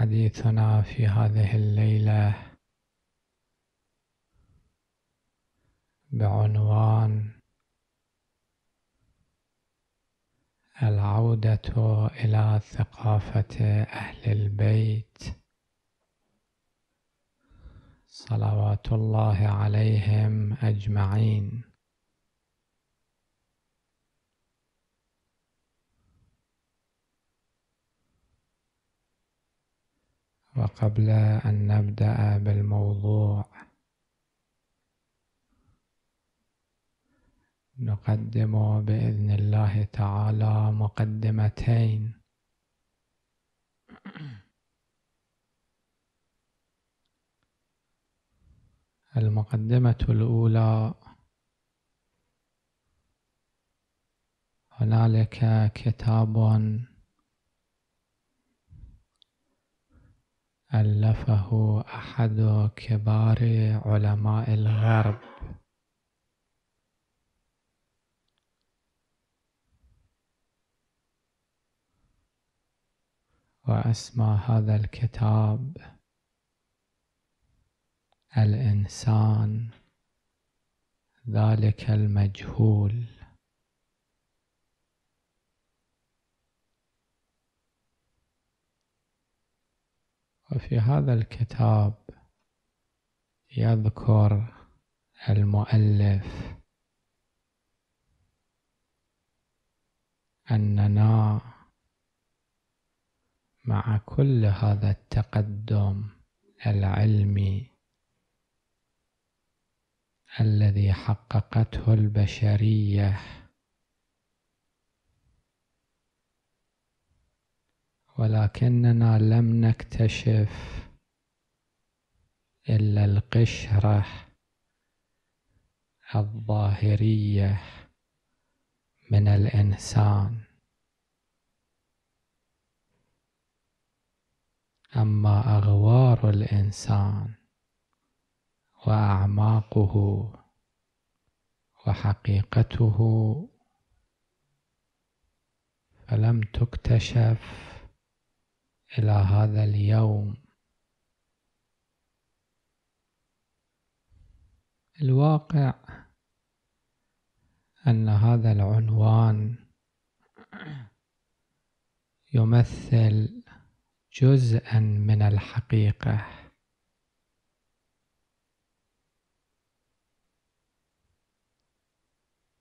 حديثنا في هذه الليلة بعنوان العودة إلى ثقافة أهل البيت صلوات الله عليهم أجمعين وقبل أن نبدأ بالموضوع نقدم بإذن الله تعالى مقدمتين المقدمة الأولى هنالك كتاب ألفه أحد كبار علماء الغرب وأسمى هذا الكتاب الإنسان ذلك المجهول وفي هذا الكتاب يذكر المؤلف أننا مع كل هذا التقدم العلمي الذي حققته البشريه ولكننا لم نكتشف إلا القشرة الظاهرية من الإنسان أما أغوار الإنسان وأعماقه وحقيقته فلم تكتشف إلى هذا اليوم الواقع أن هذا العنوان يمثل جزءا من الحقيقة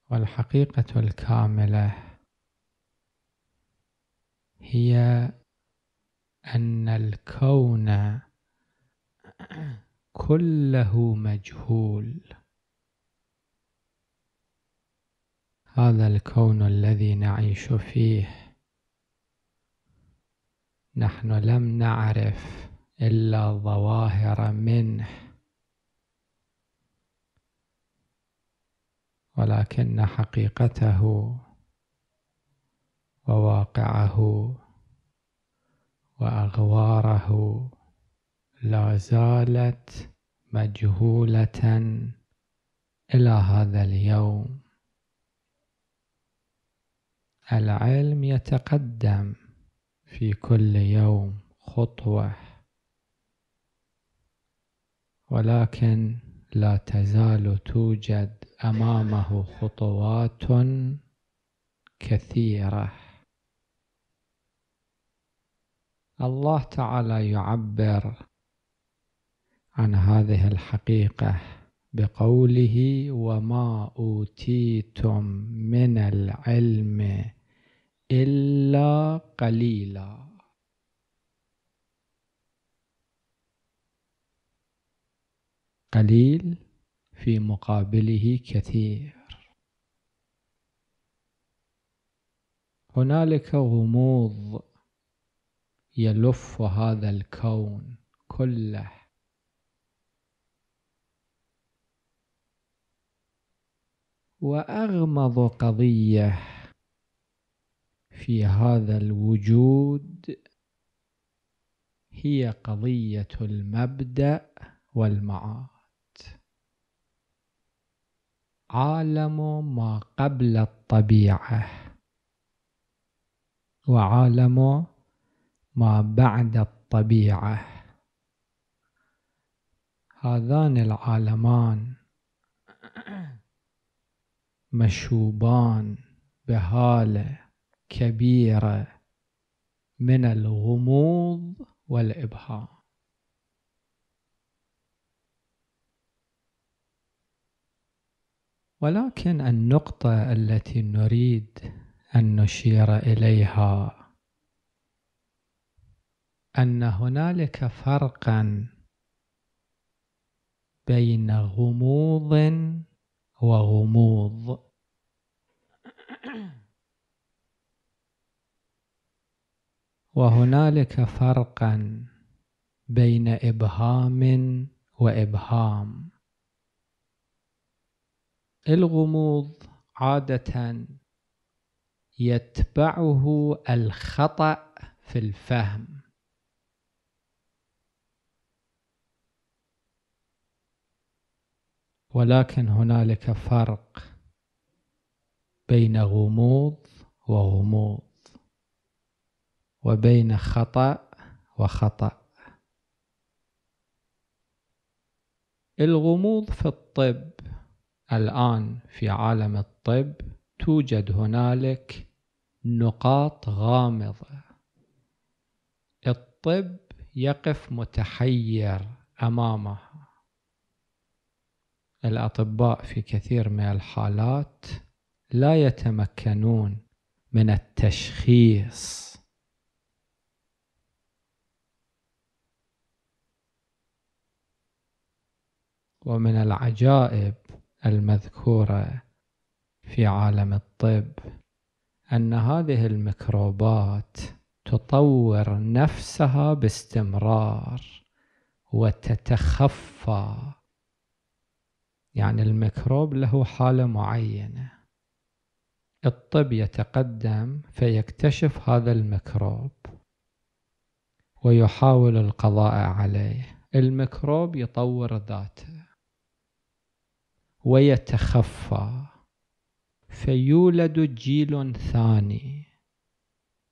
والحقيقة الكاملة هي أن الكون كله مجهول هذا الكون الذي نعيش فيه نحن لم نعرف إلا ظواهر منه ولكن حقيقته وواقعه واغواره لا زالت مجهوله الى هذا اليوم العلم يتقدم في كل يوم خطوه ولكن لا تزال توجد امامه خطوات كثيره الله تعالى يعبر عن هذه الحقيقة بقوله وما أوتيتم من العلم إلا قليلا قليل في مقابله كثير هنالك غموض يلف هذا الكون كله واغمض قضيه في هذا الوجود هي قضيه المبدا والمعاد عالم ما قبل الطبيعه وعالم ما بعد الطبيعة هذان العالمان مشوبان بهالة كبيرة من الغموض والإبهام ولكن النقطة التي نريد أن نشير إليها أن هنالك فرقا بين غموض وغموض وهنالك فرقا بين إبهام وإبهام الغموض عادة يتبعه الخطأ في الفهم ولكن هنالك فرق بين غموض وغموض وبين خطأ وخطأ الغموض في الطب الآن في عالم الطب توجد هنالك نقاط غامضة الطب يقف متحير أمامه الأطباء في كثير من الحالات لا يتمكنون من التشخيص ومن العجائب المذكورة في عالم الطب أن هذه الميكروبات تطور نفسها باستمرار وتتخفى يعني الميكروب له حالة معينة الطب يتقدم فيكتشف هذا الميكروب ويحاول القضاء عليه الميكروب يطور ذاته ويتخفى فيولد جيل ثاني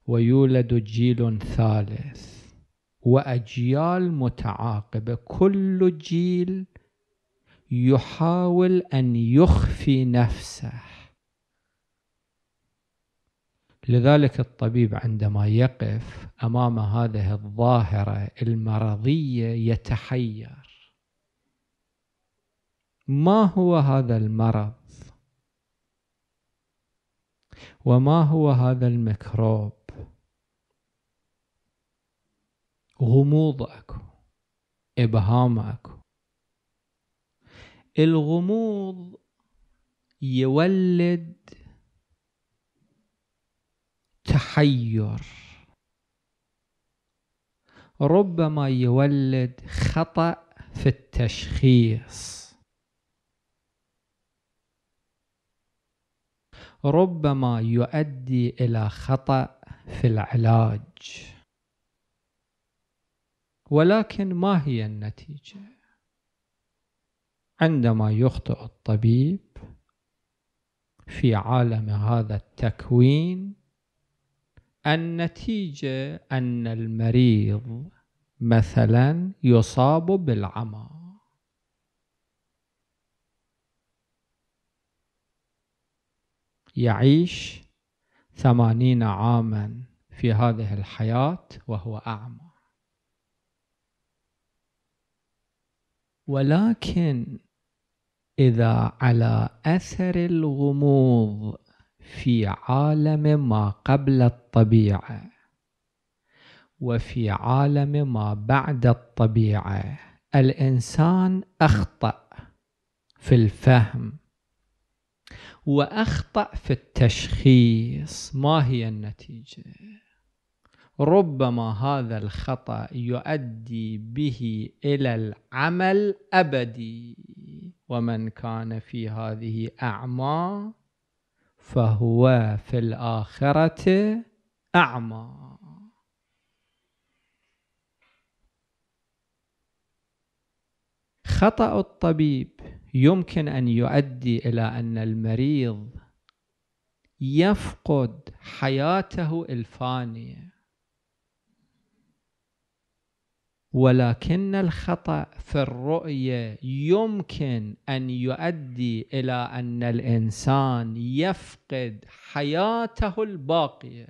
ويولد جيل ثالث واجيال متعاقبه كل جيل يحاول أن يخفي نفسه لذلك الطبيب عندما يقف أمام هذه الظاهرة المرضية يتحير ما هو هذا المرض وما هو هذا الميكروب غموضك ابهامك الغموض يولد تحير ربما يولد خطأ في التشخيص ربما يؤدي إلى خطأ في العلاج ولكن ما هي النتيجه عندما يخطئ الطبيب في عالم هذا التكوين النتيجة أن المريض مثلا يصاب بالعمى يعيش ثمانين عاما في هذه الحياة وهو أعمى ولكن إذا على أثر الغموض في عالم ما قبل الطبيعة وفي عالم ما بعد الطبيعة الإنسان أخطأ في الفهم وأخطأ في التشخيص ما هي النتيجة؟ ربما هذا الخطأ يؤدي به إلى العمل أبدي ومن كان في هذه أعمى فهو في الآخرة أعمى خطأ الطبيب يمكن أن يؤدي إلى أن المريض يفقد حياته الفانيه ولكن الخطأ في الرؤية يمكن أن يؤدي إلى أن الإنسان يفقد حياته الباقية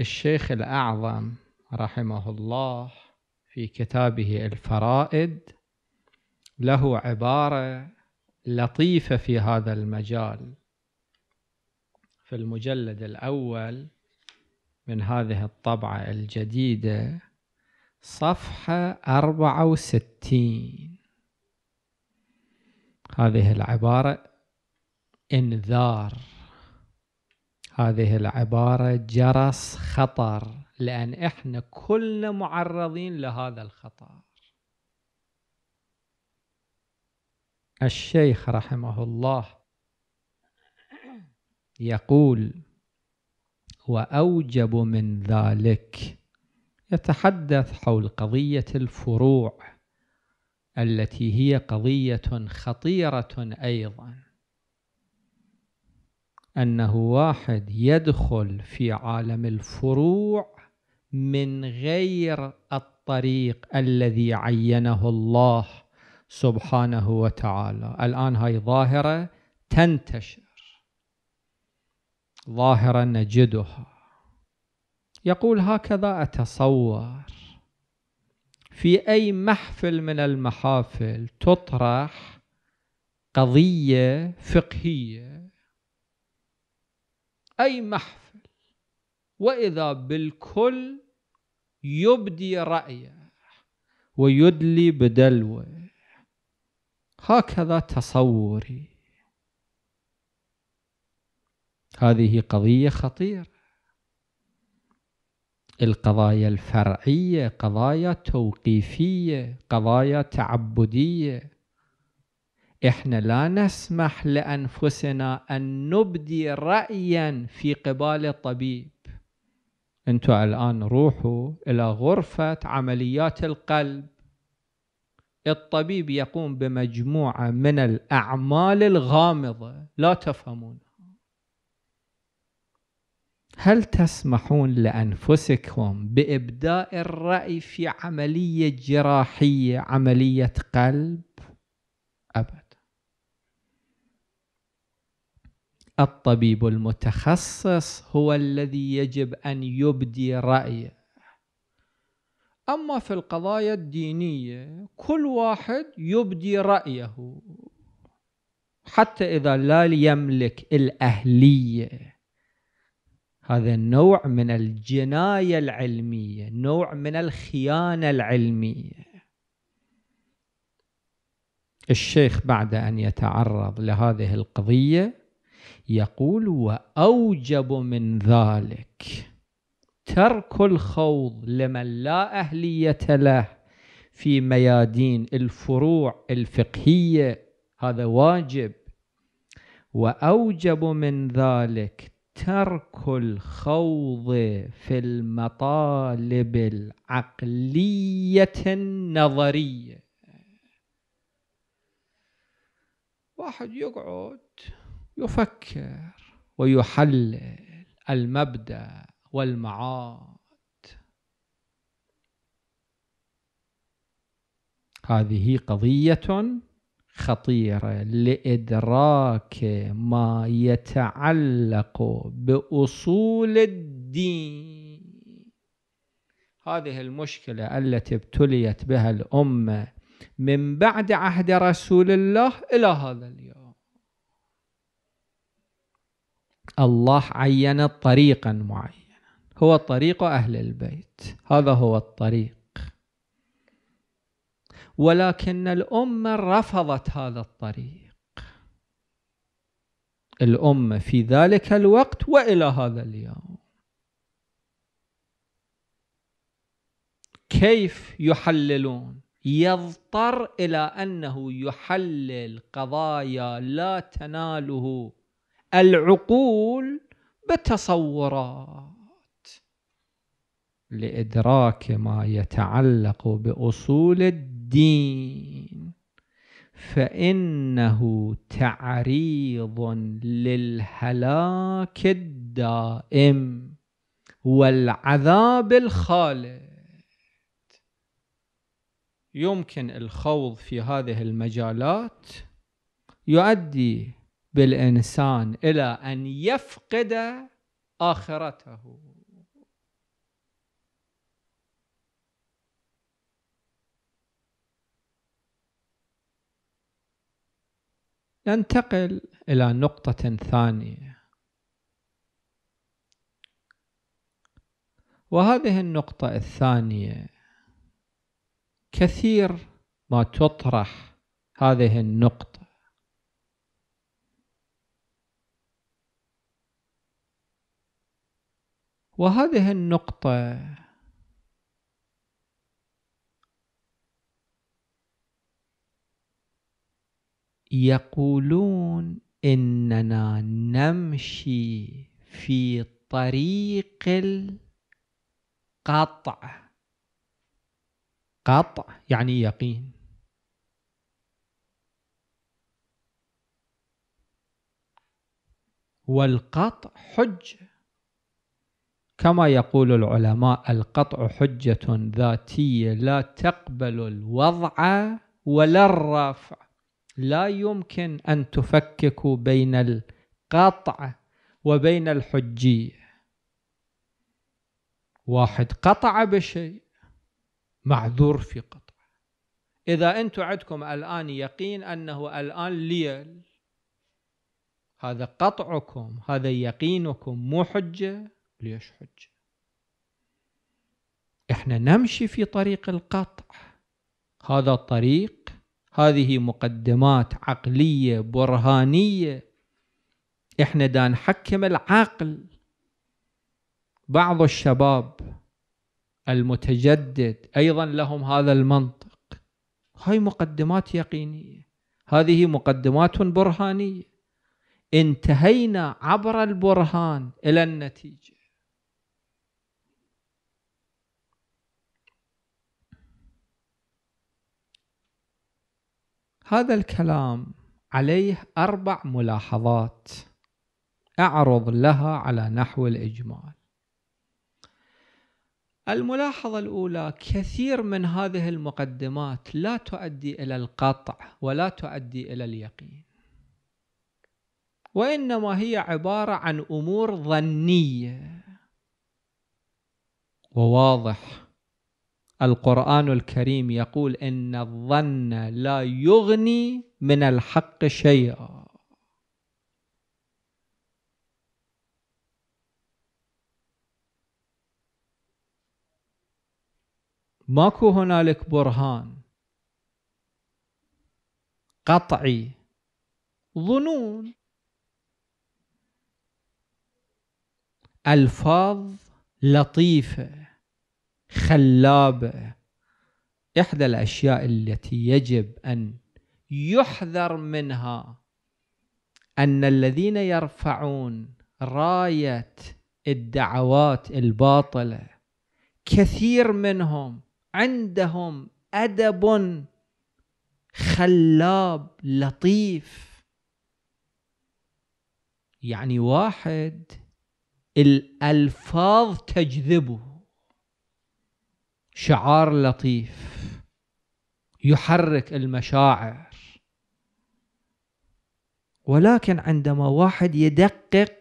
الشيخ الأعظم رحمه الله في كتابه الفرائد له عبارة لطيفة في هذا المجال في المجلد الأول من هذه الطبعة الجديدة صفحة أربعة وستين هذه العبارة إنذار هذه العبارة جرس خطر لأن إحنا كلنا معرضين لهذا الخطر الشيخ رحمه الله يقول وأوجب من ذلك يتحدث حول قضية الفروع التي هي قضية خطيرة أيضا أنه واحد يدخل في عالم الفروع من غير الطريق الذي عينه الله سبحانه وتعالى الآن هاي ظاهرة تنتشر ظاهرا نجدها يقول هكذا أتصور في أي محفل من المحافل تطرح قضية فقهية أي محفل وإذا بالكل يبدي رأيه ويدلي بدلوه هكذا تصوري هذه قضية خطيرة القضايا الفرعية قضايا توقيفية قضايا تعبدية احنا لا نسمح لانفسنا ان نبدي رايا في قبال الطبيب انتم الان روحوا الى غرفه عمليات القلب الطبيب يقوم بمجموعه من الاعمال الغامضه لا تفهمون هل تسمحون لانفسكم بابداء الراي في عمليه جراحيه عمليه قلب ابدا الطبيب المتخصص هو الذي يجب ان يبدي رايه اما في القضايا الدينيه كل واحد يبدي رايه حتى اذا لا يملك الاهليه هذا نوع من الجناية العلمية نوع من الخيانة العلمية الشيخ بعد أن يتعرض لهذه القضية يقول وأوجب من ذلك ترك الخوض لمن لا أهلية له في ميادين الفروع الفقهية هذا واجب وأوجب من ذلك ترك الخوض في المطالب العقلية النظرية واحد يقعد يفكر ويحلل المبدأ والمعاد هذه قضية خطيره لادراك ما يتعلق باصول الدين هذه المشكله التي ابتليت بها الامه من بعد عهد رسول الله الى هذا اليوم الله عين طريقا معينا هو طريق اهل البيت هذا هو الطريق ولكن الأمة رفضت هذا الطريق الأمة في ذلك الوقت وإلى هذا اليوم كيف يحللون يضطر إلى أنه يحلل قضايا لا تناله العقول بتصورات لإدراك ما يتعلق بأصول الدين الدين فإنه تعريض للهلاك الدائم والعذاب الخالد يمكن الخوض في هذه المجالات يؤدي بالإنسان إلى أن يفقد آخرته ننتقل إلى نقطة ثانية وهذه النقطة الثانية كثير ما تطرح هذه النقطة وهذه النقطة يقولون إننا نمشي في طريق القطع قطع يعني يقين والقطع حجة كما يقول العلماء القطع حجة ذاتية لا تقبل الوضع ولا الرفع لا يمكن أن تفككوا بين القطع وبين الحجية واحد قطع بشيء معذور في قطع إذا أنتم عندكم الآن يقين أنه الآن ليل هذا قطعكم هذا يقينكم مو حجة ليش حجة احنا نمشي في طريق القطع هذا الطريق هذه مقدمات عقلية برهانية احنا دا نحكم العقل بعض الشباب المتجدد أيضا لهم هذا المنطق هاي مقدمات يقينية هذه مقدمات برهانية انتهينا عبر البرهان إلى النتيجة هذا الكلام عليه أربع ملاحظات أعرض لها على نحو الإجمال الملاحظة الأولى كثير من هذه المقدمات لا تؤدي إلى القطع ولا تؤدي إلى اليقين وإنما هي عبارة عن أمور ظنية وواضح القرآن الكريم يقول إن الظن لا يغني من الحق شيئا ماكو هنالك برهان قطعي ظنون الفاظ لطيفه خلابة إحدى الأشياء التي يجب أن يحذر منها أن الذين يرفعون راية الدعوات الباطلة كثير منهم عندهم أدب خلاب لطيف يعني واحد الألفاظ تجذبه شعار لطيف يحرك المشاعر ولكن عندما واحد يدقق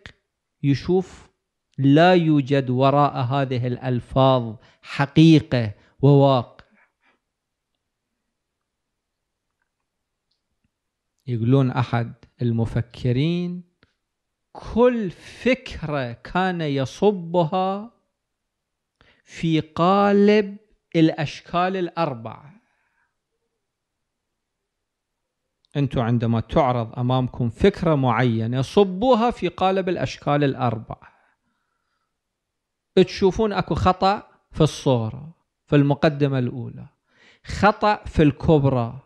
يشوف لا يوجد وراء هذه الألفاظ حقيقة وواقع يقولون أحد المفكرين كل فكرة كان يصبها في قالب الأشكال الأربعة أنتم عندما تعرض أمامكم فكرة معينة صبوها في قالب الأشكال الأربعة تشوفون أكو خطأ في الصورة في المقدمة الأولى خطأ في الكبرى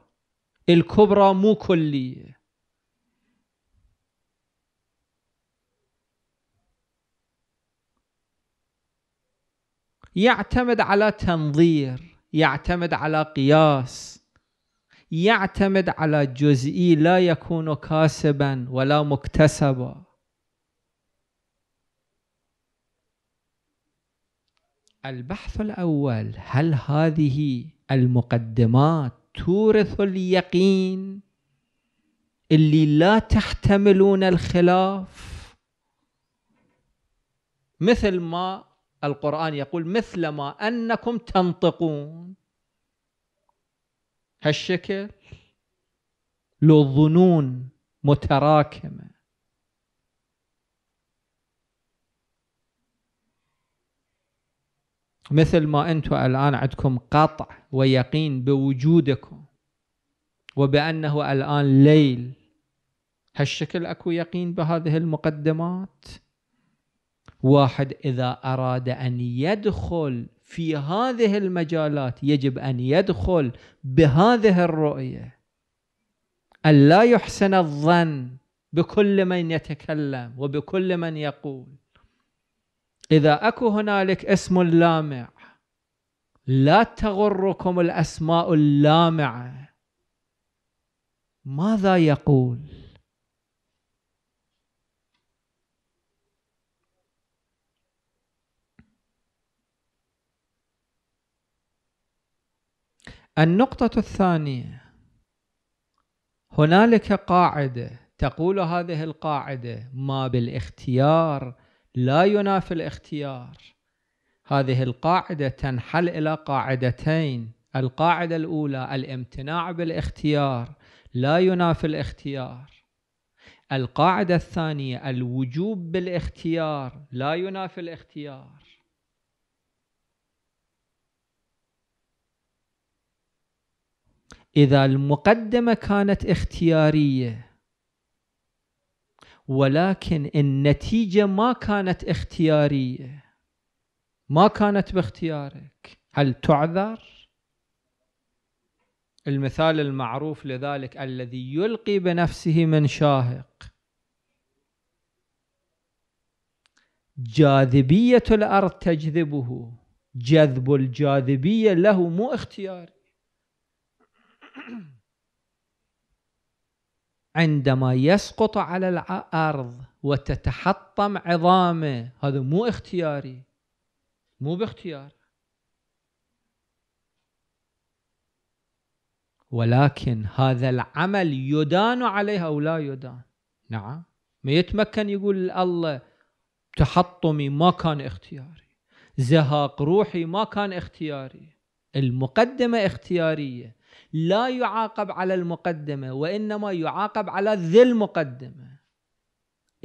الكبرى مو كلية يعتمد على تنظير يعتمد على قياس يعتمد على جزئي لا يكون كاسبا ولا مكتسبا البحث الأول هل هذه المقدمات تورث اليقين اللي لا تحتملون الخلاف مثل ما القرآن يقول مثلما أنكم تنطقون هالشكل لو ظنون متراكمة مثل ما أنتم الآن عندكم قطع ويقين بوجودكم وبأنه الآن ليل هالشكل أكو يقين بهذه المقدمات؟ واحد إذا أراد أن يدخل في هذه المجالات يجب أن يدخل بهذه الرؤية أن لا يحسن الظن بكل من يتكلم وبكل من يقول إذا أكو هنالك اسم لامع لا تغركم الأسماء اللامعة ماذا يقول النقطة الثانية هنالك قاعدة تقول هذه القاعدة ما بالاختيار لا ينافي الاختيار هذه القاعدة تنحل إلى قاعدتين القاعدة الأولى الامتناع بالاختيار لا ينافي الاختيار القاعدة الثانية الوجوب بالاختيار لا ينافي الاختيار إذا المقدمة كانت اختيارية ولكن النتيجة ما كانت اختيارية ما كانت باختيارك هل تعذر؟ المثال المعروف لذلك الذي يلقي بنفسه من شاهق جاذبية الأرض تجذبه جذب الجاذبية له مو اختياري عندما يسقط على الارض وتتحطم عظامه هذا مو اختياري مو باختيار ولكن هذا العمل يدان عليه او لا يدان نعم ما يتمكن يقول الله تحطمي ما كان اختياري زهاق روحي ما كان اختياري المقدمه اختياريه لا يعاقب على المقدمة وإنما يعاقب على ذي المقدمة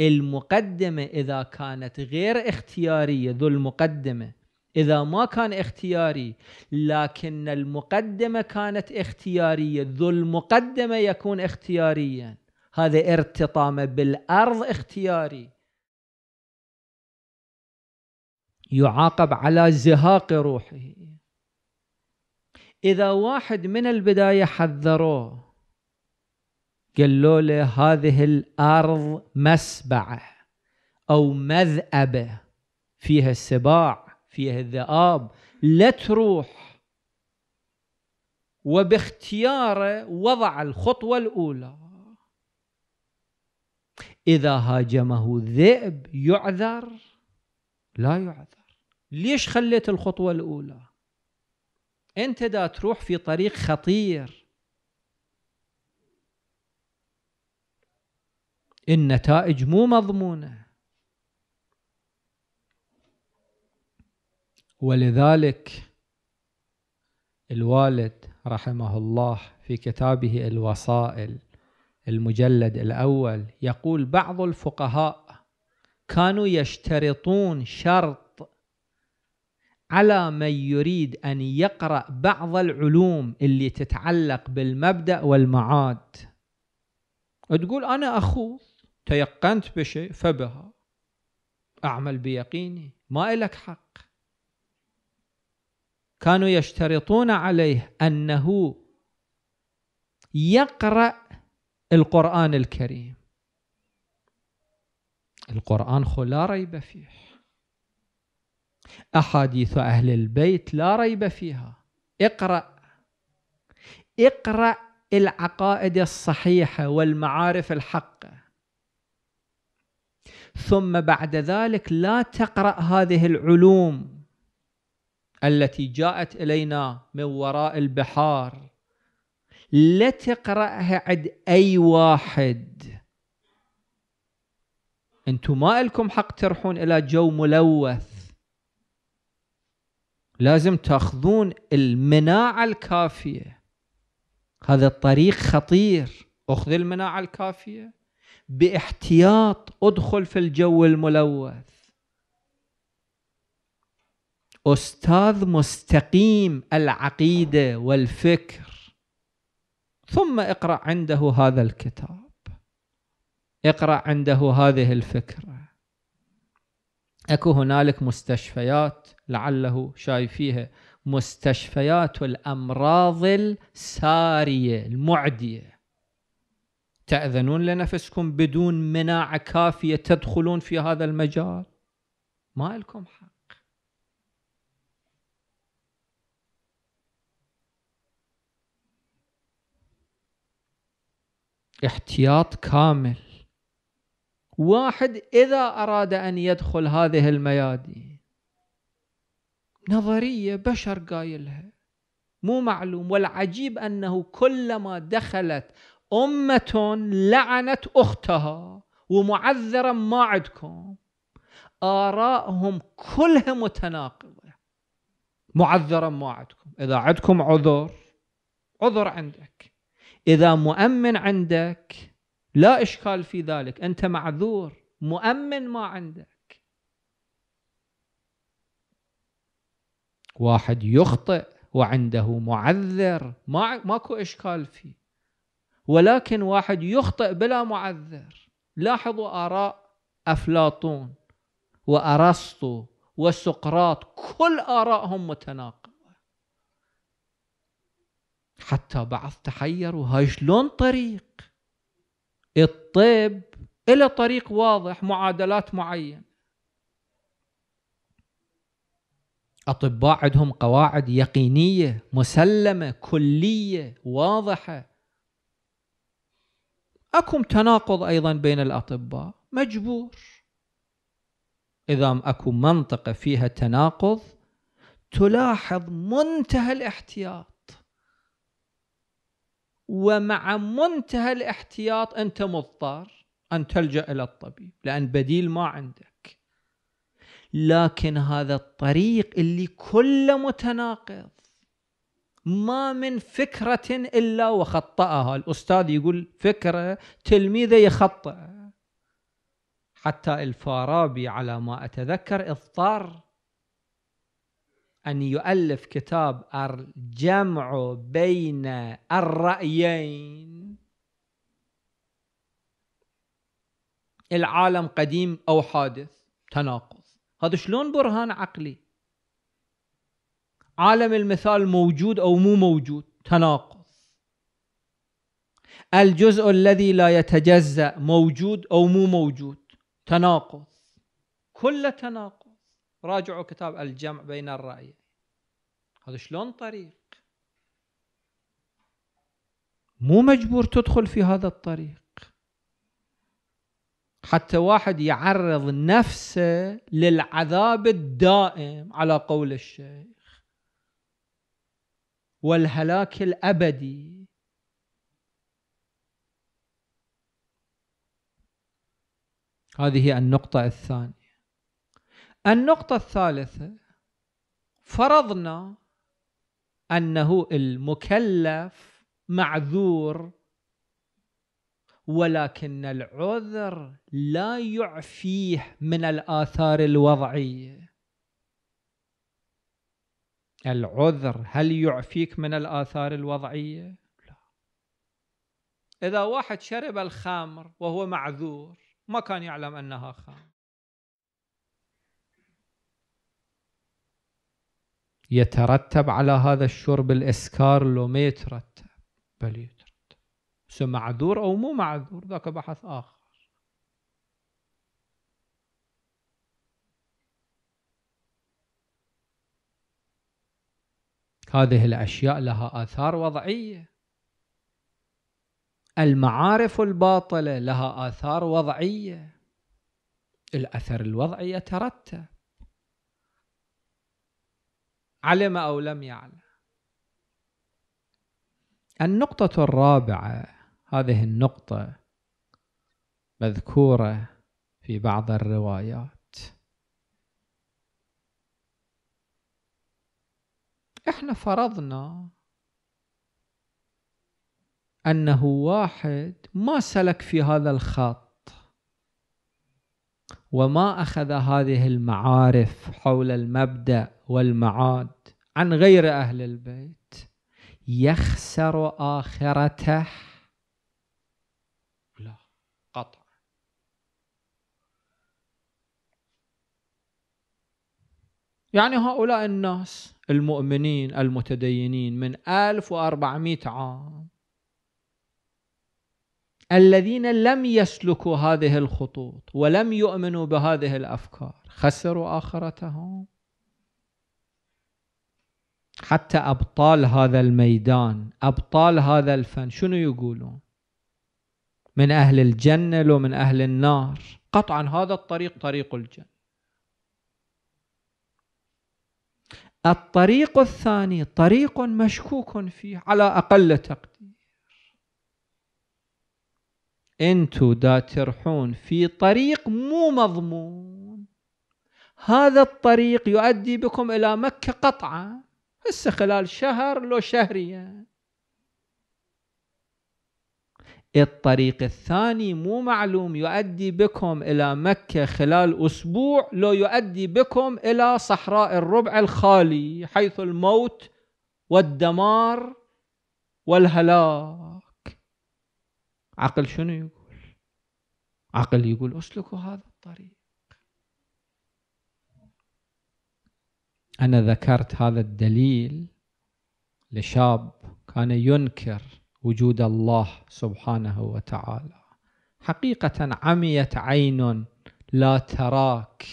المقدمة إذا كانت غير اختيارية ذو المقدمة إذا ما كان اختياري لكن المقدمة كانت اختيارية ذو المقدمة يكون اختياريا هذا ارتطامه بالأرض اختياري يعاقب على زهاق روحه إذا واحد من البداية حذروه قالوا له هذه الأرض مسبعة أو مذأبة فيها السباع فيها الذئاب لا تروح وباختياره وضع الخطوة الأولى إذا هاجمه الذئب يعذر لا يعذر ليش خليت الخطوة الأولى انت دا تروح في طريق خطير النتائج مو مضمونه ولذلك الوالد رحمه الله في كتابه الوصائل المجلد الاول يقول بعض الفقهاء كانوا يشترطون شرط على من يريد أن يقرأ بعض العلوم اللي تتعلق بالمبدأ والمعاد تقول أنا اخوض تيقنت بشيء فبها أعمل بيقيني ما إلك حق كانوا يشترطون عليه أنه يقرأ القرآن الكريم القرآن خلا ريب فيه أحاديث أهل البيت لا ريب فيها اقرأ اقرأ العقائد الصحيحة والمعارف الحقة ثم بعد ذلك لا تقرأ هذه العلوم التي جاءت إلينا من وراء البحار لا تقرأها عند أي واحد أنتم ما لكم حق تروحون إلى جو ملوث لازم تاخذون المناعه الكافيه هذا الطريق خطير اخذ المناعه الكافيه باحتياط ادخل في الجو الملوث استاذ مستقيم العقيده والفكر ثم اقرا عنده هذا الكتاب اقرا عنده هذه الفكره اكو هنالك مستشفيات لعله شايفيها مستشفيات الأمراض السارية المعدية تأذنون لنفسكم بدون مناعة كافية تدخلون في هذا المجال ما لكم حق احتياط كامل واحد إذا أراد أن يدخل هذه الميادين نظريه بشر قايلها مو معلوم والعجيب انه كلما دخلت امه لعنت اختها ومعذرا ما عندكم آرائهم كلها متناقضة معذرا ما عندكم إذا عندكم عذر عذر عندك إذا مؤمن عندك لا إشكال في ذلك أنت معذور مؤمن ما عندك واحد يخطئ وعنده معذر ما ماكو اشكال فيه ولكن واحد يخطئ بلا معذر لاحظوا اراء افلاطون وارسطو وسقراط كل ارائهم متناقضه حتى بعض تحيروا هاي شلون طريق الطب إلى طريق واضح معادلات معينه اطباء عندهم قواعد يقينيه مسلمه كليه واضحه اكو تناقض ايضا بين الاطباء مجبور اذا اكو منطقه فيها تناقض تلاحظ منتهى الاحتياط ومع منتهى الاحتياط انت مضطر ان تلجا الى الطبيب لان بديل ما عندك لكن هذا الطريق اللي كله متناقض ما من فكرة إلا وخطأها الأستاذ يقول فكرة تلميذه يخطأ حتى الفارابي على ما أتذكر اضطر أن يؤلف كتاب الجمع بين الرأيين العالم قديم أو حادث تناقض هذا شلون برهان عقلي عالم المثال موجود أو مو موجود تناقض الجزء الذي لا يتجزأ موجود أو مو موجود تناقض كل تناقض راجعوا كتاب الجمع بين الرأي هذا شلون طريق مو مجبور تدخل في هذا الطريق حتى واحد يعرض نفسه للعذاب الدائم على قول الشيخ والهلاك الابدي هذه النقطه الثانيه النقطه الثالثه فرضنا انه المكلف معذور ولكن العذر لا يعفيه من الآثار الوضعية العذر هل يعفيك من الآثار الوضعية؟ لا إذا واحد شرب الخمر وهو معذور ما كان يعلم أنها خمر يترتب على هذا الشرب الإسكار لو ما يترتب بل معذور أو مو معذور ذاك بحث آخر هذه الأشياء لها آثار وضعية المعارف الباطلة لها آثار وضعية الأثر الوضعي يترتب علم أو لم يعلم النقطة الرابعة هذه النقطة مذكورة في بعض الروايات احنا فرضنا انه واحد ما سلك في هذا الخط وما اخذ هذه المعارف حول المبدا والمعاد عن غير اهل البيت يخسر اخرته يعني هؤلاء الناس المؤمنين المتدينين من 1400 عام الذين لم يسلكوا هذه الخطوط ولم يؤمنوا بهذه الافكار خسروا اخرتهم حتى ابطال هذا الميدان ابطال هذا الفن شنو يقولون من اهل الجنه لو من اهل النار قطعا هذا الطريق طريق الجنه الطريق الثاني طريق مشكوك فيه على أقل تقدير أنتوا دا ترحون في طريق مو مضمون هذا الطريق يؤدي بكم إلى مكة قطعا هسه خلال شهر لو شهرين الطريق الثاني مو معلوم يؤدي بكم إلى مكة خلال أسبوع لو يؤدي بكم إلى صحراء الربع الخالي حيث الموت والدمار والهلاك عقل شنو يقول عقل يقول اسلكوا هذا الطريق أنا ذكرت هذا الدليل لشاب كان ينكر وجود الله سبحانه وتعالى حقيقة عميت عين لا تراك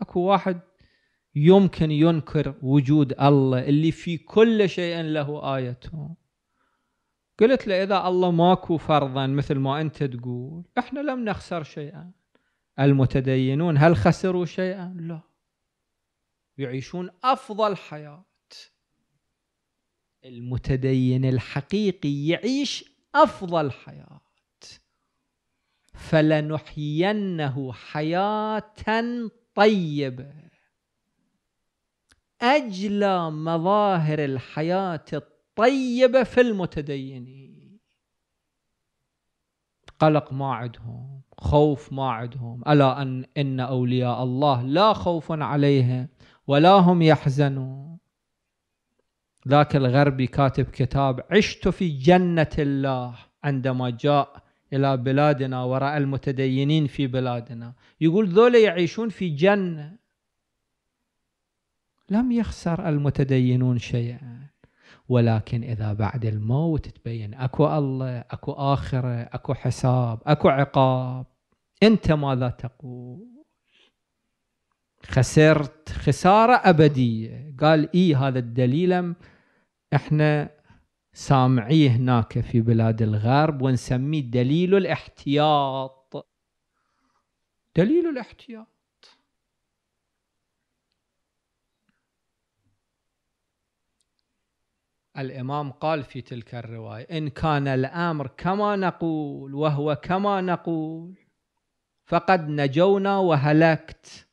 اكو واحد يمكن ينكر وجود الله اللي في كل شيء له آيته قلت له إذا الله ماكو فرضا مثل ما أنت تقول إحنا لم نخسر شيئا المتدينون هل خسروا شيئا؟ لا يعيشون أفضل حياة المتدين الحقيقي يعيش افضل حياه فلنحيينه حياه طيبه اجلى مظاهر الحياه الطيبه في المتدينين قلق ما عندهم خوف ما عندهم الا ان ان اولياء الله لا خوف عليهم ولا هم يحزنون ذاك الغربي كاتب كتاب عشت في جنة الله عندما جاء إلى بلادنا ورأى المتدينين في بلادنا يقول ذولا يعيشون في جنة لم يخسر المتدينون شيئا ولكن إذا بعد الموت تبين أكو الله أكو آخرة أكو حساب أكو عقاب أنت ماذا تقول خسرت خسارة أبدية قال إي هذا الدليل احنا سامعيه هناك في بلاد الغرب ونسميه دليل الاحتياط دليل الاحتياط الإمام قال في تلك الرواية إن كان الأمر كما نقول وهو كما نقول فقد نجونا وهلكت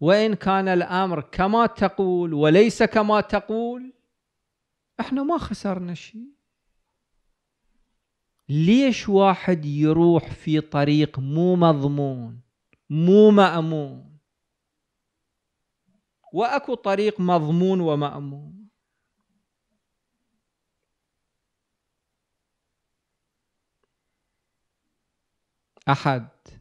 وإن كان الأمر كما تقول وليس كما تقول احنا ما خسرنا شيء ليش واحد يروح في طريق مو مضمون مو مأمون وأكو طريق مضمون ومأمون أحد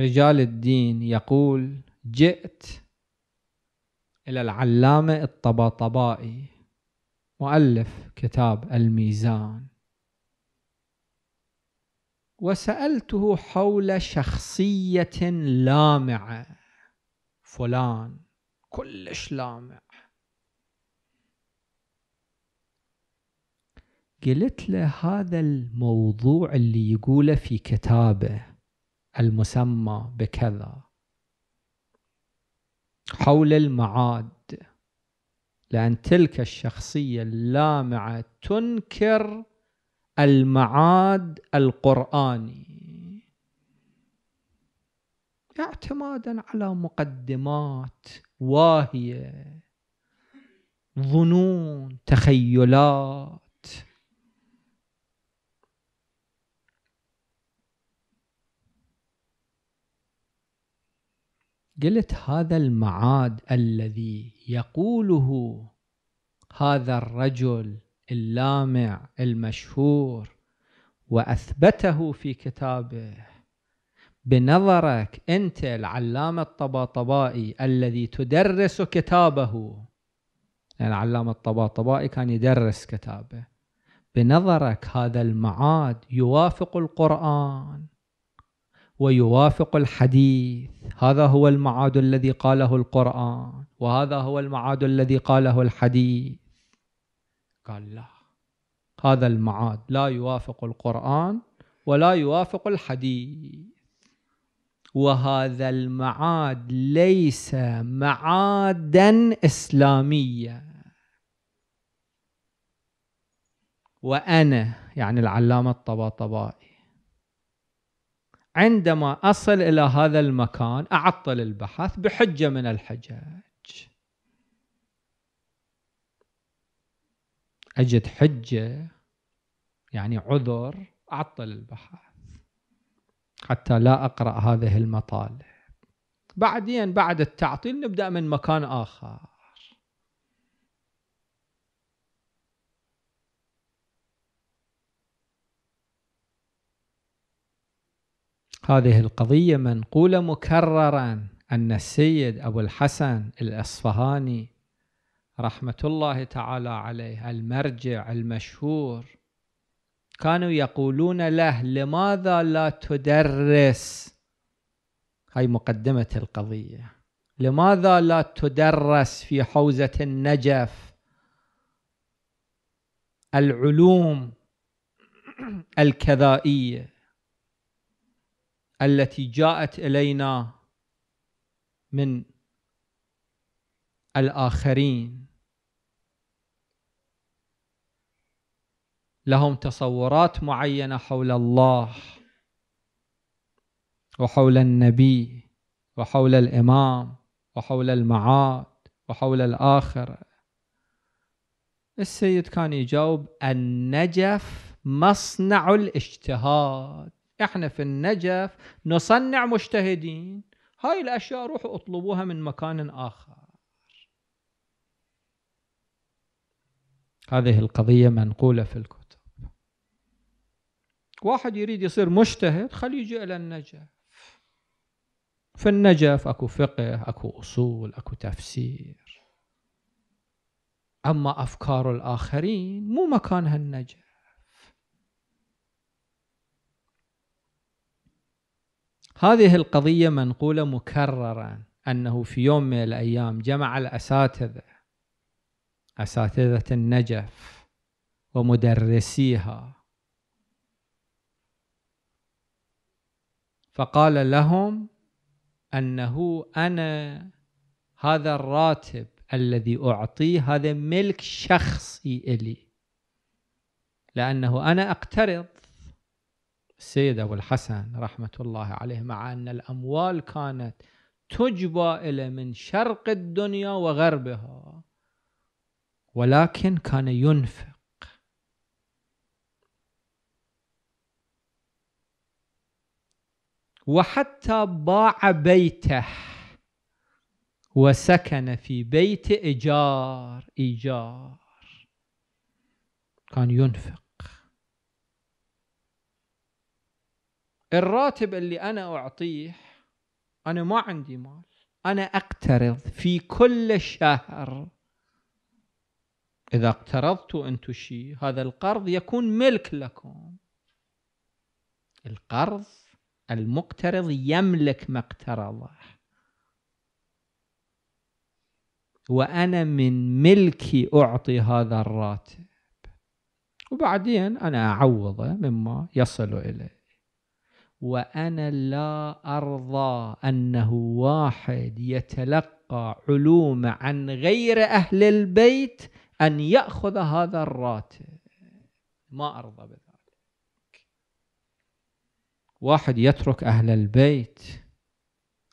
رجال الدين يقول جئت إلى العلامة الطباطبائي مؤلف كتاب الميزان وسألته حول شخصية لامعة فلان كلش لامع قلت له هذا الموضوع اللي يقوله في كتابه المسمى بكذا حول المعاد لأن تلك الشخصية اللامعة تنكر المعاد القرآني اعتمادا على مقدمات واهية ظنون تخيلات قلت هذا المعاد الذي يقوله هذا الرجل اللامع المشهور وأثبته في كتابه بنظرك أنت العلامة الطباطبائي الذي تدرس كتابه العلامة الطباطبائي كان يدرس كتابه بنظرك هذا المعاد يوافق القرآن ويوافق الحديث هذا هو المعاد الذي قاله القرآن وهذا هو المعاد الذي قاله الحديث قال لا هذا المعاد لا يوافق القرآن ولا يوافق الحديث وهذا المعاد ليس معادا إسلاميا وأنا يعني العلامة الطباطبائي عندما أصل إلى هذا المكان أعطل البحث بحجة من الحجج أجد حجة يعني عذر أعطل البحث حتى لا أقرأ هذه المطالب بعدين بعد التعطيل نبدأ من مكان آخر هذه القضية منقولة مكررا أن السيد أبو الحسن الأصفهاني رحمة الله تعالى عليه المرجع المشهور كانوا يقولون له لماذا لا تدرس هاي مقدمة القضية لماذا لا تدرس في حوزة النجف العلوم الكذائية التي جاءت الينا من الاخرين لهم تصورات معينه حول الله وحول النبي وحول الامام وحول المعاد وحول الاخره السيد كان يجاوب النجف مصنع الاجتهاد احنا في النجف نصنع مجتهدين هاي الاشياء روحوا اطلبوها من مكان اخر هذه القضيه منقوله في الكتب واحد يريد يصير مجتهد خليه يجي الى النجف في النجف اكو فقه اكو اصول اكو تفسير اما افكار الاخرين مو مكانها النجف هذه القضية منقولة مكررا أنه في يوم من الأيام جمع الأساتذة أساتذة النجف ومدرسيها فقال لهم أنه أنا هذا الراتب الذي أعطيه هذا ملك شخصي إلي لأنه أنا أقترض السيد أبو الحسن رحمة الله عليه مع أن الأموال كانت تجبى إلى من شرق الدنيا وغربها ولكن كان ينفق وحتى باع بيته وسكن في بيت إيجار إيجار كان ينفق الراتب اللي انا اعطيه انا ما عندي مال انا اقترض في كل شهر اذا اقترضتوا انتم شيء هذا القرض يكون ملك لكم القرض المقترض يملك ما اقترضه وانا من ملكي اعطي هذا الراتب وبعدين انا اعوضه مما يصل اليه وأنا لا أرضى أنه واحد يتلقى علوم عن غير أهل البيت أن يأخذ هذا الراتب ما أرضى بذلك واحد يترك أهل البيت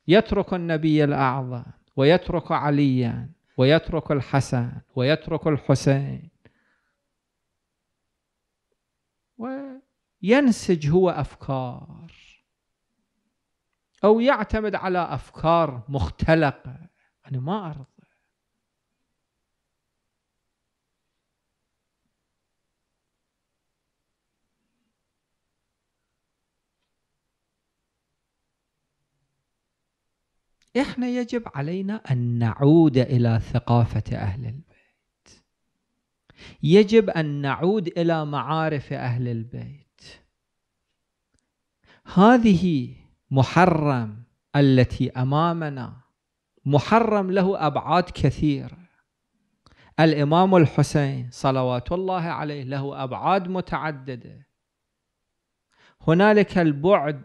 يترك النبي الأعظم ويترك عليا ويترك الحسن ويترك الحسين وينسج هو أفكار أو يعتمد على أفكار مختلقة أنا ما أرضى احنا يجب علينا ان نعود الى ثقافه اهل البيت يجب ان نعود الى معارف اهل البيت هذه محرم التي امامنا محرم له ابعاد كثيره الامام الحسين صلوات الله عليه له ابعاد متعدده هنالك البعد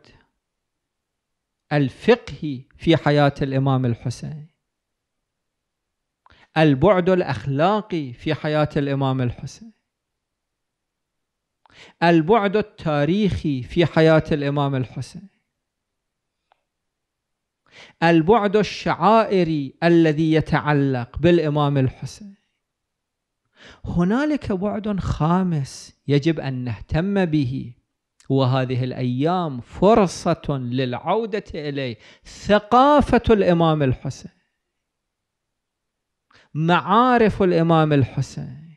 الفقهي في حياه الامام الحسين البعد الاخلاقي في حياه الامام الحسين البعد التاريخي في حياه الامام الحسين البعد الشعائري الذي يتعلق بالإمام الحسين هنالك بعد خامس يجب أن نهتم به وهذه الأيام فرصة للعودة إليه ثقافة الإمام الحسين معارف الإمام الحسين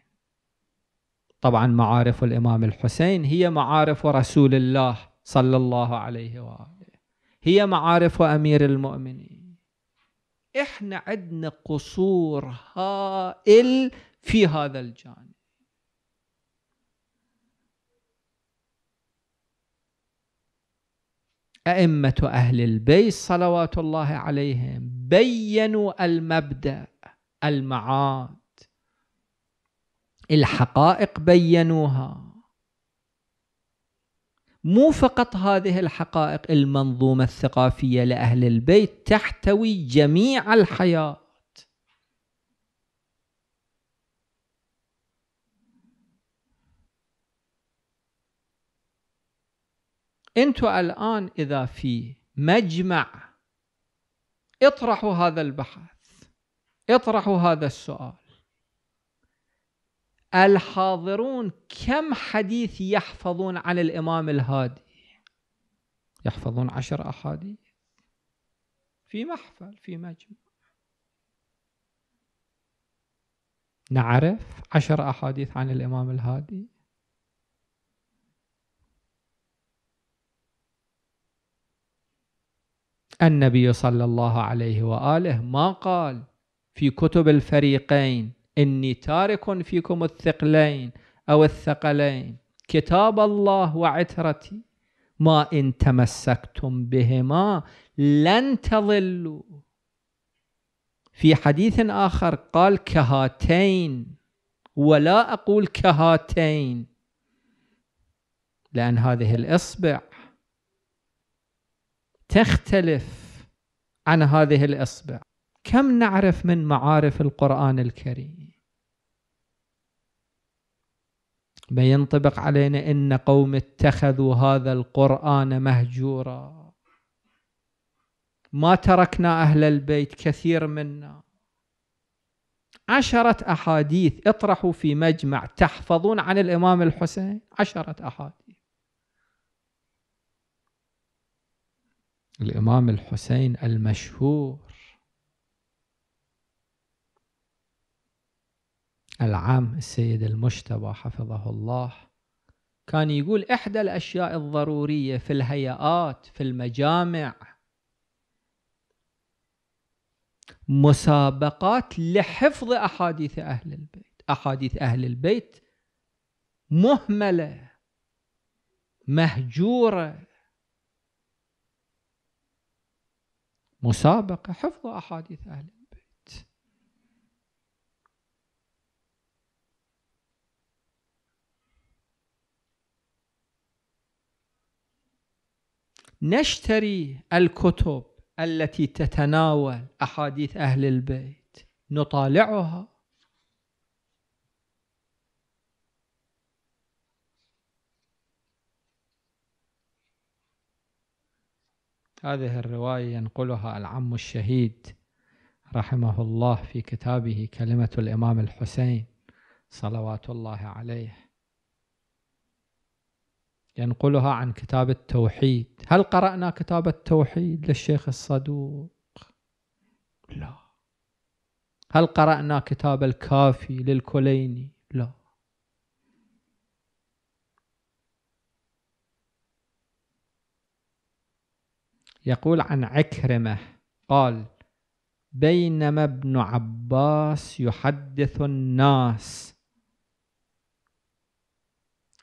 طبعا معارف الإمام الحسين هي معارف رسول الله صلى الله عليه وآله هي معارف أمير المؤمنين إحنا عندنا قصور هائل في هذا الجانب أئمة أهل البيت صلوات الله عليهم بينوا المبدأ المعاد الحقائق بينوها مو فقط هذه الحقائق المنظومة الثقافية لأهل البيت تحتوي جميع الحياة انتم الان اذا في مجمع اطرحوا هذا البحث اطرحوا هذا السؤال الحاضرون كم حديث يحفظون عن الإمام الهادي يحفظون عشر أحاديث في محفل في مجمع نعرف عشر أحاديث عن الإمام الهادي النبي صلى الله عليه وآله ما قال في كتب الفريقين إني تارك فيكم الثقلين أو الثقلين كتاب الله وعترتي ما إن تمسكتم بهما لن تضلوا في حديث آخر قال كهاتين ولا أقول كهاتين لأن هذه الإصبع تختلف عن هذه الإصبع كم نعرف من معارف القرآن الكريم ما ينطبق علينا إن قوم اتخذوا هذا القرآن مهجورا ما تركنا أهل البيت كثير منا عشرة أحاديث اطرحوا في مجمع تحفظون عن الإمام الحسين عشرة أحاديث الإمام الحسين المشهور العام السيد المجتبى حفظه الله كان يقول إحدى الأشياء الضرورية في الهيئات في المجامع مسابقات لحفظ أحاديث أهل البيت أحاديث أهل البيت مهملة مهجورة مسابقة حفظ أحاديث أهل البيت نشتري الكتب التي تتناول احاديث اهل البيت نطالعها هذه الروايه ينقلها العم الشهيد رحمه الله في كتابه كلمه الامام الحسين صلوات الله عليه ينقلها عن كتاب التوحيد هل قرأنا كتاب التوحيد للشيخ الصدوق لا هل قرأنا كتاب الكافي للكليني لا يقول عن عكرمة قال بينما ابن عباس يحدث الناس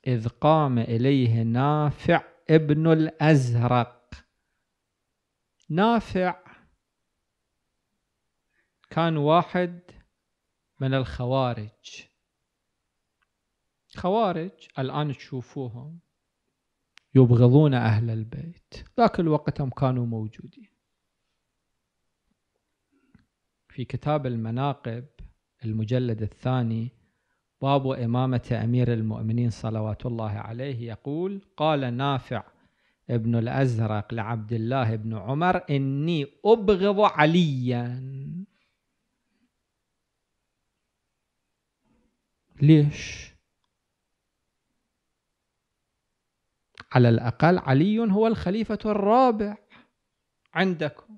إذ قام إليه نافع ابن الأزرق نافع كان واحد من الخوارج خوارج الآن تشوفوهم يبغضون أهل البيت ذاك الوقت هم كانوا موجودين في كتاب المناقب المجلد الثاني باب إمامة أمير المؤمنين صلوات الله عليه يقول قال نافع ابن الأزرق لعبد الله بن عمر إني أبغض عليا ليش؟ على الأقل علي هو الخليفة الرابع عندكم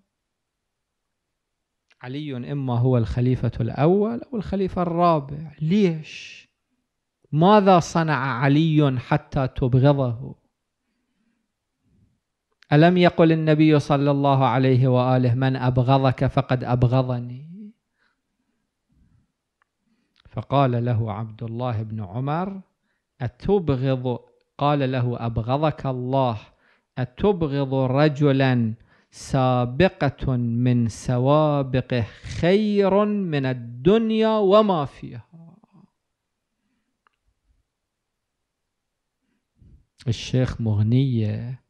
علي إما هو الخليفة الأول أو الخليفة الرابع ليش؟ ماذا صنع علي حتى تبغضه؟ ألم يقل النبي صلى الله عليه وآله من أبغضك فقد أبغضني فقال له عبد الله بن عمر أتبغض قال له أبغضك الله أتبغض رجلا سابقة من سوابقه خير من الدنيا وما فيها الشيخ مغنية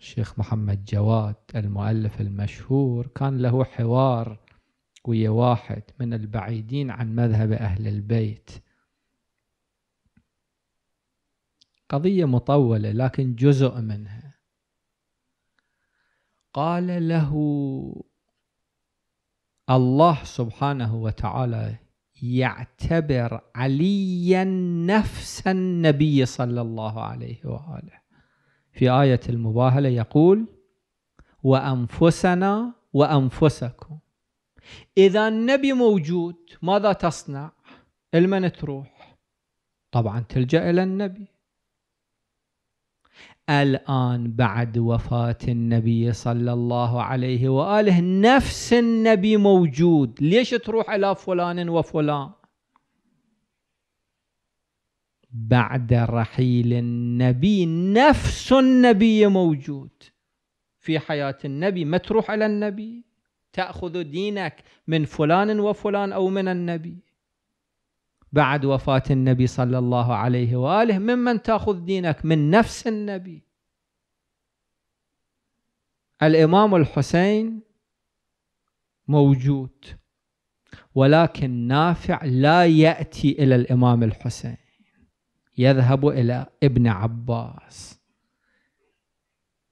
الشيخ محمد جواد المؤلف المشهور كان له حوار ويا واحد من البعيدين عن مذهب أهل البيت قضية مطولة لكن جزء منها قال له الله سبحانه وتعالى يعتبر عليا نفس النبي صلى الله عليه واله في آية المباهلة يقول وأنفسنا وأنفسكم إذا النبي موجود ماذا تصنع؟ المن تروح؟ طبعا تلجأ إلى النبي الآن بعد وفاة النبي صلى الله عليه وآله نفس النبي موجود ليش تروح إلى فلان وفلان بعد رحيل النبي نفس النبي موجود في حياة النبي ما تروح إلى النبي تأخذ دينك من فلان وفلان أو من النبي بعد وفاة النبي صلى الله عليه وآله ممن تأخذ دينك من نفس النبي الإمام الحسين موجود ولكن نافع لا يأتي إلى الإمام الحسين يذهب إلى ابن عباس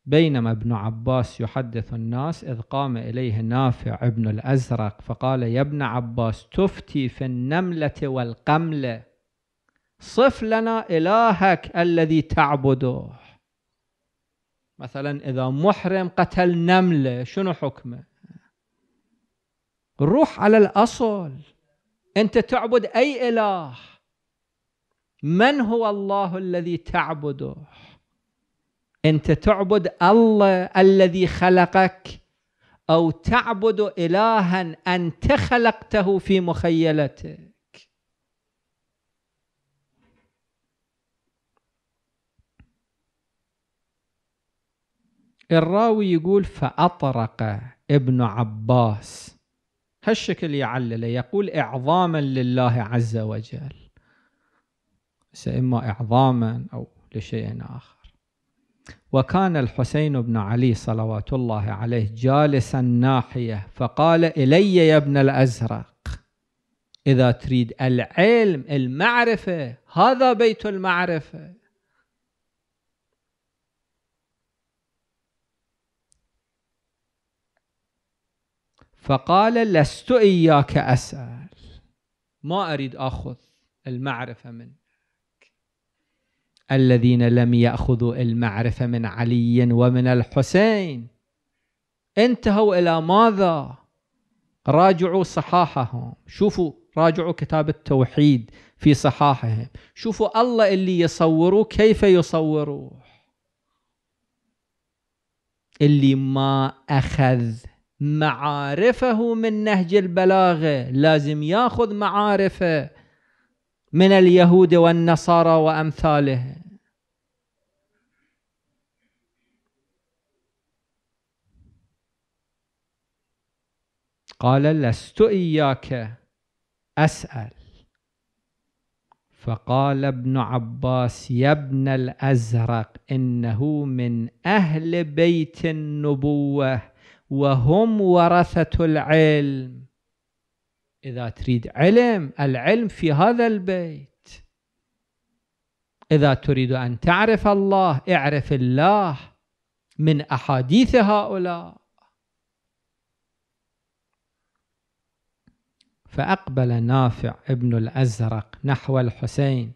بينما ابن عباس يحدث الناس إذ قام إليه نافع ابن الأزرق فقال يا ابن عباس تفتي في النملة والقملة صف لنا إلهك الذي تعبده مثلا إذا محرم قتل نملة شنو حكمه روح على الأصل أنت تعبد أي إله من هو الله الذي تعبده انت تعبد الله الذي خلقك او تعبد الها انت خلقته في مخيلتك الراوي يقول فأطرق ابن عباس هالشكل يعلله يقول إعظاما لله عز وجل إما إعظاما أو لشيء آخر وكان الحسين بن علي صلوات الله عليه جالسا ناحية فقال إلي يا ابن الأزرق إذا تريد العلم المعرفة هذا بيت المعرفة فقال لست إياك أسأل ما أريد أخذ المعرفة منك الذين لم ياخذوا المعرفه من علي ومن الحسين انتهوا الى ماذا راجعوا صحاحهم شوفوا راجعوا كتاب التوحيد في صحاحهم شوفوا الله اللي يصوروه كيف يصوروه اللي ما أخذ معارفه من نهج البلاغة لازم يأخذ معارفه من اليهود والنصارى وأمثالهم قال لست إياك أسأل فقال ابن عباس يا ابن الأزرق إنه من أهل بيت النبوة وهم ورثة العلم إذا تريد علم العلم في هذا البيت إذا تريد أن تعرف الله اعرف الله من أحاديث هؤلاء فأقبل نافع ابن الأزرق نحو الحسين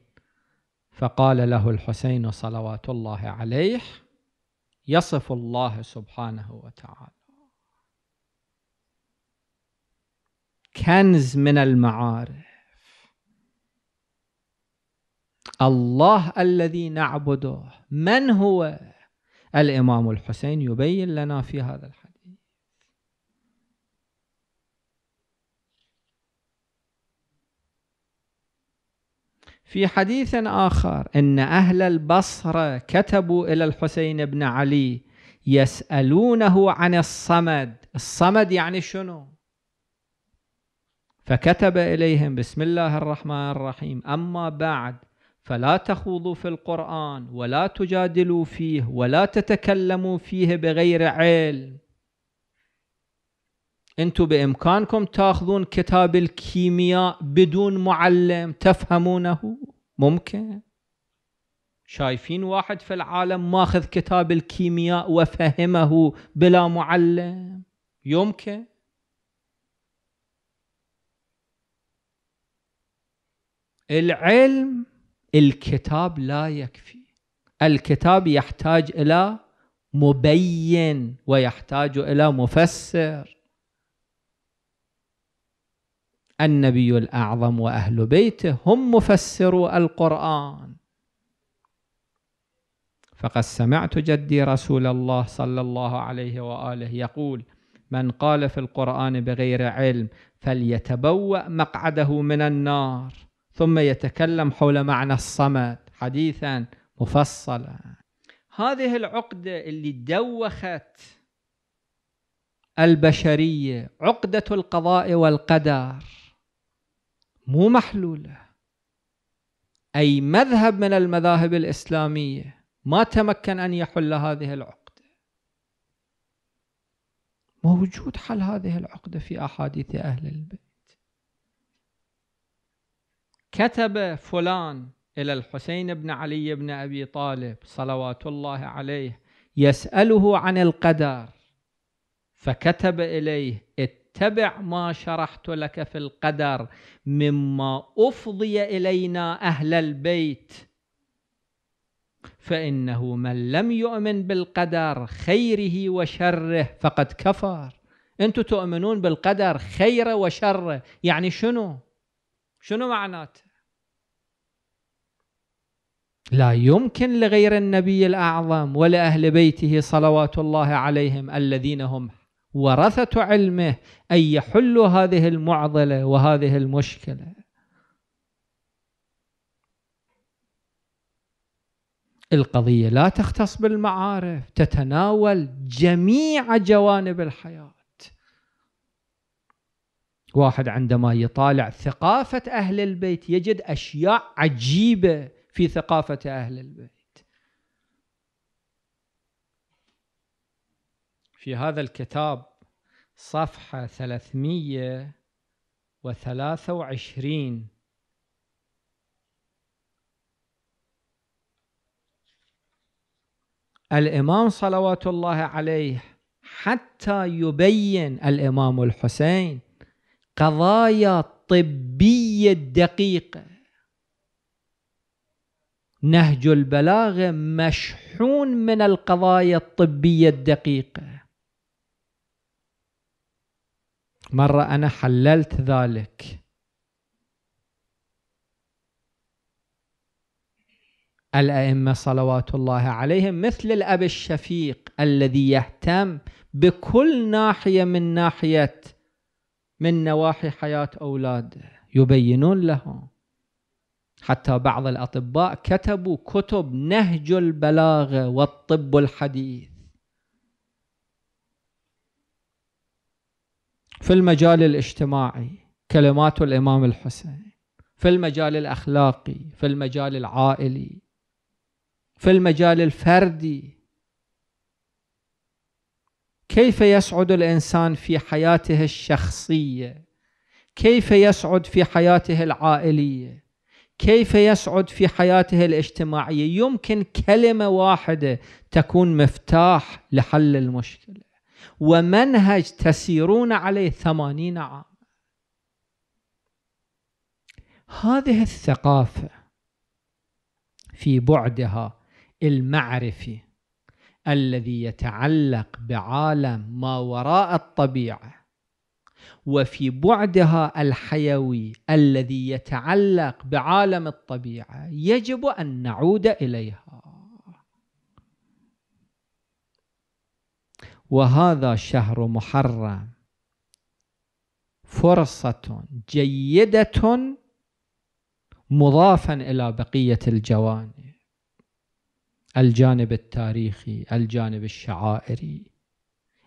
فقال له الحسين صلوات الله عليه يصف الله سبحانه وتعالى كنز من المعارف الله الذي نعبده من هو الإمام الحسين يبين لنا في هذا الحديث في حديث آخر إن أهل البصرة كتبوا إلى الحسين بن علي يسألونه عن الصمد الصمد يعني شنو فكتب إليهم بسم الله الرحمن الرحيم أما بعد فلا تخوضوا في القرآن ولا تجادلوا فيه ولا تتكلموا فيه بغير علم انتو بامكانكم تاخذون كتاب الكيمياء بدون معلم تفهمونه ممكن شايفين واحد في العالم ماخذ كتاب الكيمياء وفهمه بلا معلم يمكن العلم الكتاب لا يكفي الكتاب يحتاج الى مبين ويحتاج الى مفسر النبي الأعظم وأهل بيته هم مفسرو القرآن فقد سمعت جدي رسول الله صلى الله عليه وآله يقول من قال في القرآن بغير علم فليتبوأ مقعده من النار ثم يتكلم حول معنى الصمد حديثا مفصلا هذه العقدة اللي دوخت البشرية عقدة القضاء والقدر مو محلولة أي مذهب من المذاهب الإسلامية ما تمكن أن يحل هذه العقدة موجود حل هذه العقدة في أحاديث أهل البيت كتب فلان إلى الحسين بن علي بن أبي طالب صلوات الله عليه يسأله عن القدر فكتب إليه اتبع ما شرحت لك في القدر مما أفضي إلينا أهل البيت فإنه من لم يؤمن بالقدر خيره وشره فقد كفر أنتم تؤمنون بالقدر خيره وشره يعني شنو؟ شنو معناته؟ لا يمكن لغير النبي الأعظم ولأهل بيته صلوات الله عليهم الذين هم ورثة علمه أن يحلوا هذه المعضلة وهذه المشكلة القضية لا تختص بالمعارف تتناول جميع جوانب الحياة واحد عندما يطالع ثقافة أهل البيت يجد أشياء عجيبة في ثقافة أهل البيت في هذا الكتاب صفحة 323 الإمام صلوات الله عليه حتى يبين الإمام الحسين قضايا طبية دقيقة نهج البلاغة مشحون من القضايا الطبية الدقيقة مرة أنا حللت ذلك الأئمة صلوات الله عليهم مثل الأب الشفيق الذي يهتم بكل ناحية من ناحية من نواحي حياة أولاده يبينون لهم حتى بعض الأطباء كتبوا كتب نهج البلاغة والطب الحديث في المجال الاجتماعي كلمات الإمام الحسين في المجال الأخلاقي في المجال العائلي في المجال الفردي كيف يسعد الإنسان في حياته الشخصية كيف يسعد في حياته العائلية كيف يسعد في حياته الاجتماعية يمكن كلمة واحدة تكون مفتاح لحل المشكلة ومنهج تسيرون عليه ثمانين عام هذه الثقافة في بعدها المعرفي الذي يتعلق بعالم ما وراء الطبيعة وفي بعدها الحيوي الذي يتعلق بعالم الطبيعة يجب أن نعود إليها وهذا شهر محرم فرصة جيدة مضافا إلى بقية الجوانب الجانب التاريخي الجانب الشعائري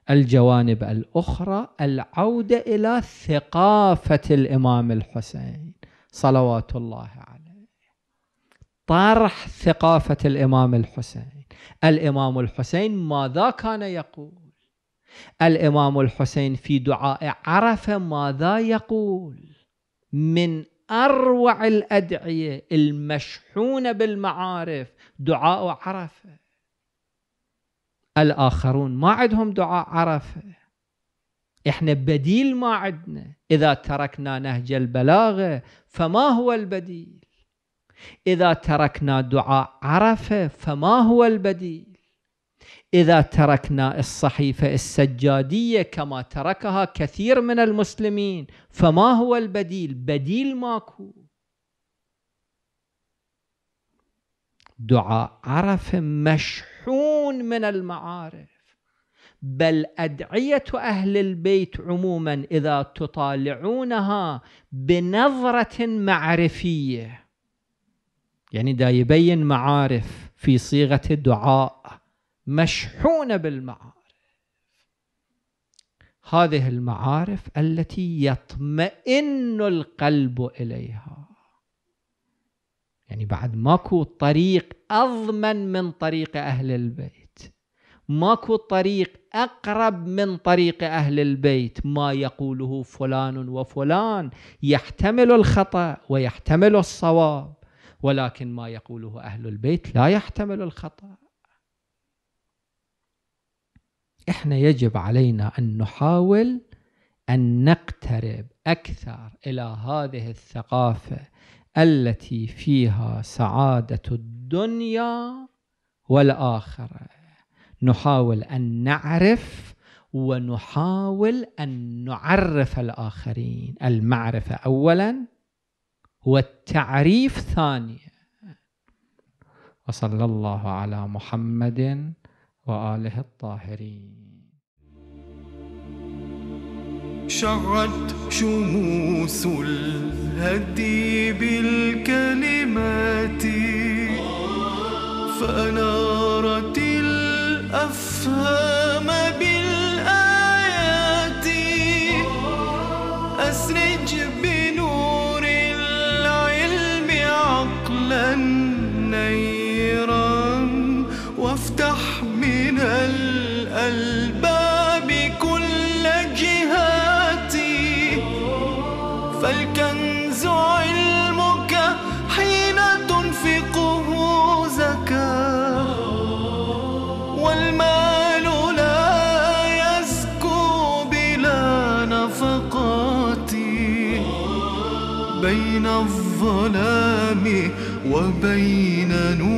الجوانب الأخرى العودة إلى ثقافة الإمام الحسين صلوات الله عليه طرح ثقافة الإمام الحسين الإمام الحسين ماذا كان يقول الإمام الحسين في دعاء عرف ماذا يقول من أروع الأدعية المشحونة بالمعارف دعاء عرفة الآخرون ما عندهم دعاء عرفة إحنا بديل ما عندنا إذا تركنا نهج البلاغة فما هو البديل إذا تركنا دعاء عرفة فما هو البديل إذا تركنا الصحيفة السجادية كما تركها كثير من المسلمين فما هو البديل؟ بديل ماكو دعاء عرفة مشحون من المعارف بل أدعية أهل البيت عموما إذا تطالعونها بنظرة معرفية يعني دا يبين معارف في صيغة الدعاء مشحونة بالمعارف هذه المعارف التي يطمئن القلب إليها يعني بعد ماكو طريق أضمن من طريق أهل البيت ماكو طريق أقرب من طريق أهل البيت ما يقوله فلان وفلان يحتمل الخطأ ويحتمل الصواب ولكن ما يقوله أهل البيت لا يحتمل الخطأ احنا يجب علينا ان نحاول ان نقترب اكثر الى هذه الثقافه التي فيها سعاده الدنيا والاخره نحاول ان نعرف ونحاول ان نعرف الاخرين المعرفه اولا والتعريف ثانيا وصلى الله على محمد وآله الطاهرين شعت شموس الهدي بالكلمات فأنارت الأفهام بالآيات أسرج وبين نور